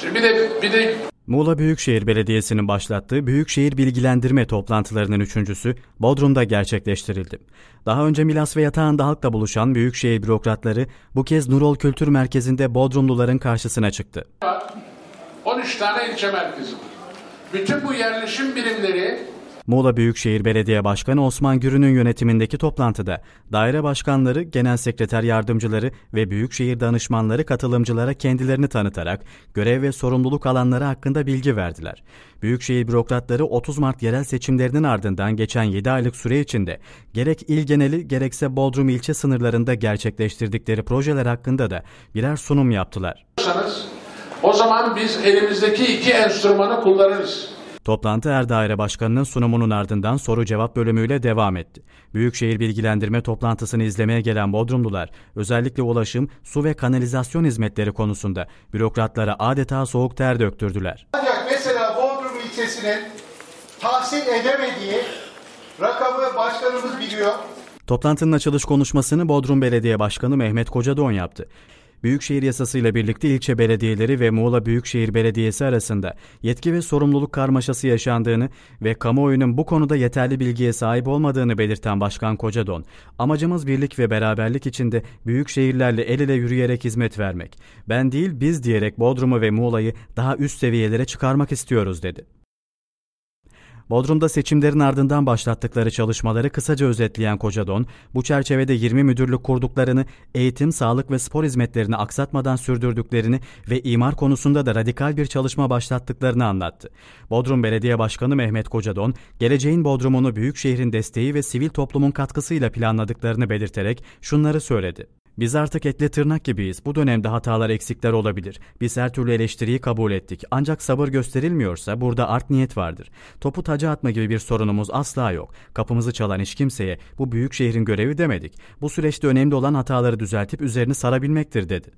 Şimdi bir de bir de Muğla Büyükşehir Belediyesi'nin başlattığı Büyükşehir Bilgilendirme toplantılarının üçüncüsü Bodrum'da gerçekleştirildi. Daha önce Milas ve Yatağan'da halkla buluşan Büyükşehir bürokratları bu kez Nurol Kültür Merkezi'nde Bodrumluların karşısına çıktı. 13 tane ilçe merkezi Bütün bu yerleşim birimleri Muğla Büyükşehir Belediye Başkanı Osman Gürü'nün yönetimindeki toplantıda daire başkanları, genel sekreter yardımcıları ve büyükşehir danışmanları katılımcılara kendilerini tanıtarak görev ve sorumluluk alanları hakkında bilgi verdiler. Büyükşehir bürokratları 30 Mart yerel seçimlerinin ardından geçen 7 aylık süre içinde gerek il geneli gerekse Bodrum ilçe sınırlarında gerçekleştirdikleri projeler hakkında da birer sunum yaptılar. O zaman biz elimizdeki iki enstrümanı kullanırız. Toplantı Erdaire Başkanı'nın sunumunun ardından soru cevap bölümüyle devam etti. Büyükşehir Bilgilendirme toplantısını izlemeye gelen Bodrumlular özellikle ulaşım, su ve kanalizasyon hizmetleri konusunda bürokratlara adeta soğuk ter döktürdüler. Ancak mesela Bodrum ilçesinin tahsil edemediği rakamı başkanımız biliyor. Toplantının açılış konuşmasını Bodrum Belediye Başkanı Mehmet Kocadoğan yaptı. Büyükşehir yasasıyla birlikte ilçe belediyeleri ve Muğla Büyükşehir Belediyesi arasında yetki ve sorumluluk karmaşası yaşandığını ve kamuoyunun bu konuda yeterli bilgiye sahip olmadığını belirten Başkan Kocadon, amacımız birlik ve beraberlik içinde büyük şehirlerle el ele yürüyerek hizmet vermek. Ben değil biz diyerek Bodrum'u ve Muğla'yı daha üst seviyelere çıkarmak istiyoruz dedi. Bodrum'da seçimlerin ardından başlattıkları çalışmaları kısaca özetleyen Kocadon, bu çerçevede 20 müdürlük kurduklarını, eğitim, sağlık ve spor hizmetlerini aksatmadan sürdürdüklerini ve imar konusunda da radikal bir çalışma başlattıklarını anlattı. Bodrum Belediye Başkanı Mehmet Kocadon, geleceğin Bodrum'unu büyük şehrin desteği ve sivil toplumun katkısıyla planladıklarını belirterek şunları söyledi. Biz artık etle tırnak gibiyiz. Bu dönemde hatalar eksikler olabilir. Biz her türlü eleştiriyi kabul ettik. Ancak sabır gösterilmiyorsa burada art niyet vardır. Topu taca atma gibi bir sorunumuz asla yok. Kapımızı çalan hiç kimseye bu büyük şehrin görevi demedik. Bu süreçte önemli olan hataları düzeltip üzerini sarabilmektir dedi.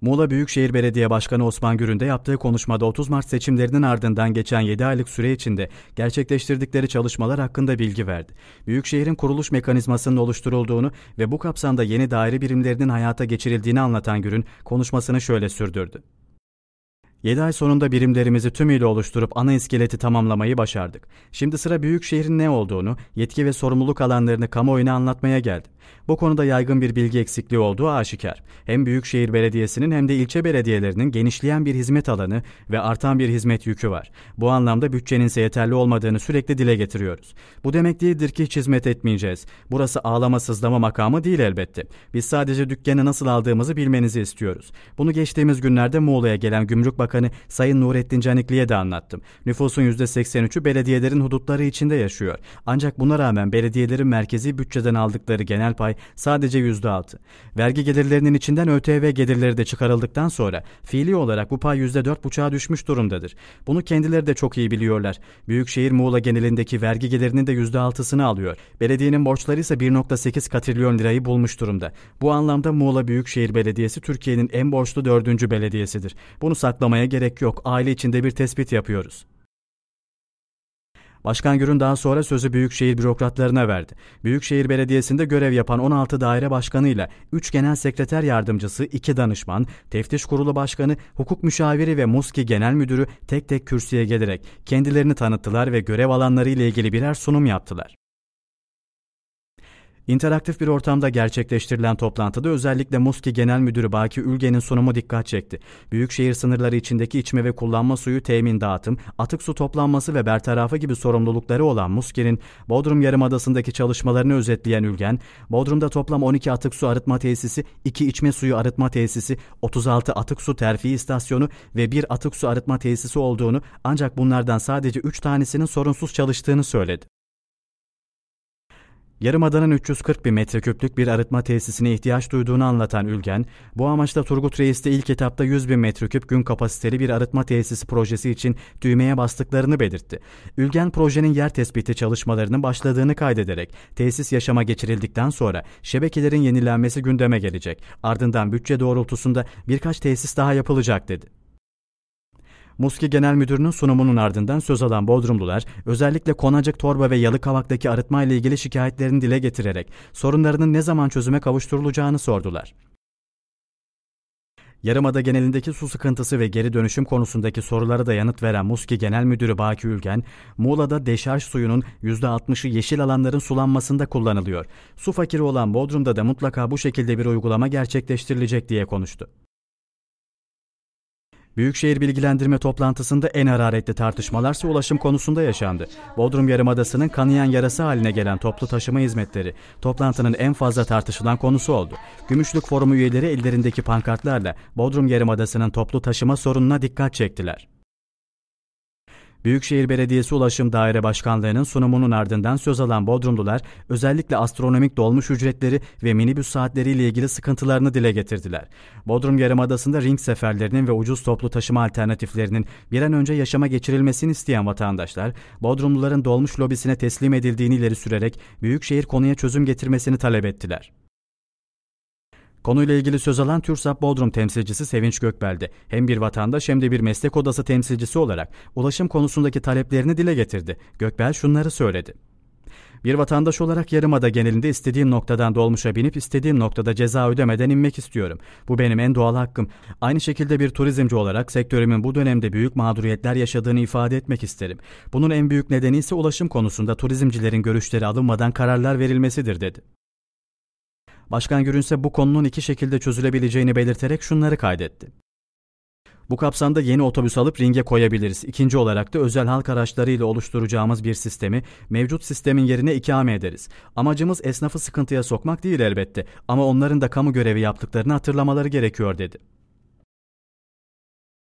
Muğla Büyükşehir Belediye Başkanı Osman Gürün de yaptığı konuşmada 30 Mart seçimlerinin ardından geçen 7 aylık süre içinde gerçekleştirdikleri çalışmalar hakkında bilgi verdi. Büyükşehir'in kuruluş mekanizmasının oluşturulduğunu ve bu kapsamda yeni daire birimlerinin hayata geçirildiğini anlatan Gürün konuşmasını şöyle sürdürdü. 7 ay sonunda birimlerimizi tümüyle oluşturup ana iskeleti tamamlamayı başardık. Şimdi sıra büyük şehrin ne olduğunu, yetki ve sorumluluk alanlarını kamuoyuna anlatmaya geldi. Bu konuda yaygın bir bilgi eksikliği olduğu aşikar. Hem Büyükşehir Belediyesi'nin hem de ilçe belediyelerinin genişleyen bir hizmet alanı ve artan bir hizmet yükü var. Bu anlamda bütçenin ise yeterli olmadığını sürekli dile getiriyoruz. Bu demek değildir ki hiç hizmet etmeyeceğiz. Burası ağlama sızlama makamı değil elbette. Biz sadece dükkanı nasıl aldığımızı bilmenizi istiyoruz. Bunu geçtiğimiz günlerde Muğla'ya gelen Gümrük Bakanı Bakanı Sayın Nurettin Canikli'ye de anlattım. Nüfusun %83'ü belediyelerin hudutları içinde yaşıyor. Ancak buna rağmen belediyelerin merkezi bütçeden aldıkları genel pay sadece %6. Vergi gelirlerinin içinden ÖTV gelirleri de çıkarıldıktan sonra fiili olarak bu pay %4,5'a düşmüş durumdadır. Bunu kendileri de çok iyi biliyorlar. Büyükşehir Muğla genelindeki vergi gelirinin de %6'sını alıyor. Belediyenin borçları ise 1,8 katrilyon lirayı bulmuş durumda. Bu anlamda Muğla Büyükşehir Belediyesi Türkiye'nin en borçlu dördüncü belediyesidir. Bunu saklamaya yapmaya gerek yok. Aile içinde bir tespit yapıyoruz. Başkan Gür'ün daha sonra sözü Büyükşehir bürokratlarına verdi. Büyükşehir Belediyesi'nde görev yapan 16 daire başkanıyla 3 genel sekreter yardımcısı, 2 danışman, teftiş kurulu başkanı, hukuk müşaviri ve Muski genel müdürü tek tek kürsüye gelerek kendilerini tanıttılar ve görev alanları ile ilgili birer sunum yaptılar. İnteraktif bir ortamda gerçekleştirilen toplantıda özellikle Muski Genel Müdürü Baki Ülge'nin sunumu dikkat çekti. Büyükşehir sınırları içindeki içme ve kullanma suyu temin dağıtım, atık su toplanması ve bertarafı gibi sorumlulukları olan Muski'nin Bodrum Yarımadası'ndaki çalışmalarını özetleyen Ülgen, Bodrum'da toplam 12 atık su arıtma tesisi, 2 içme suyu arıtma tesisi, 36 atık su terfi istasyonu ve 1 atık su arıtma tesisi olduğunu ancak bunlardan sadece 3 tanesinin sorunsuz çalıştığını söyledi. Yarımadanın 340 bin metreküplük bir arıtma tesisine ihtiyaç duyduğunu anlatan Ülgen, bu amaçla Turgut Reis ilk etapta 100 bin metreküp gün kapasiteli bir arıtma tesisi projesi için düğmeye bastıklarını belirtti. Ülgen projenin yer tespiti çalışmalarının başladığını kaydederek tesis yaşama geçirildikten sonra şebekelerin yenilenmesi gündeme gelecek. Ardından bütçe doğrultusunda birkaç tesis daha yapılacak dedi. Muski Genel Müdürü'nün sunumunun ardından söz alan Bodrumlular özellikle Konacık Torba ve Yalıkavak'taki arıtma ile ilgili şikayetlerini dile getirerek sorunlarının ne zaman çözüme kavuşturulacağını sordular. Yarımada genelindeki su sıkıntısı ve geri dönüşüm konusundaki sorulara da yanıt veren Muski Genel Müdürü Baki Ülgen, Muğla'da deşarj suyunun %60'ı yeşil alanların sulanmasında kullanılıyor. Su fakiri olan Bodrum'da da mutlaka bu şekilde bir uygulama gerçekleştirilecek diye konuştu. Büyükşehir bilgilendirme toplantısında en hararetli tartışmalarsa ulaşım konusunda yaşandı. Bodrum Yarımadası'nın kanayan yarası haline gelen toplu taşıma hizmetleri toplantının en fazla tartışılan konusu oldu. Gümüşlük Forumu üyeleri ellerindeki pankartlarla Bodrum Yarımadası'nın toplu taşıma sorununa dikkat çektiler. Büyükşehir Belediyesi Ulaşım Daire Başkanlığı'nın sunumunun ardından söz alan Bodrumlular özellikle astronomik dolmuş ücretleri ve minibüs saatleriyle ilgili sıkıntılarını dile getirdiler. Bodrum Yarımadası'nda ring seferlerinin ve ucuz toplu taşıma alternatiflerinin bir an önce yaşama geçirilmesini isteyen vatandaşlar, Bodrumluların dolmuş lobisine teslim edildiğini ileri sürerek Büyükşehir konuya çözüm getirmesini talep ettiler. Konuyla ilgili söz alan TÜRSAP Bodrum temsilcisi Sevinç Gökbeldi. hem bir vatandaş hem de bir meslek odası temsilcisi olarak ulaşım konusundaki taleplerini dile getirdi. Gökbel şunları söyledi. Bir vatandaş olarak yarımada genelinde istediğim noktadan dolmuşa binip istediğim noktada ceza ödemeden inmek istiyorum. Bu benim en doğal hakkım. Aynı şekilde bir turizmci olarak sektörümün bu dönemde büyük mağduriyetler yaşadığını ifade etmek isterim. Bunun en büyük nedeni ise ulaşım konusunda turizmcilerin görüşleri alınmadan kararlar verilmesidir dedi. Başkan Gürün ise bu konunun iki şekilde çözülebileceğini belirterek şunları kaydetti. Bu kapsamda yeni otobüs alıp ringe koyabiliriz. İkinci olarak da özel halk araçlarıyla oluşturacağımız bir sistemi mevcut sistemin yerine ikame ederiz. Amacımız esnafı sıkıntıya sokmak değil elbette ama onların da kamu görevi yaptıklarını hatırlamaları gerekiyor dedi.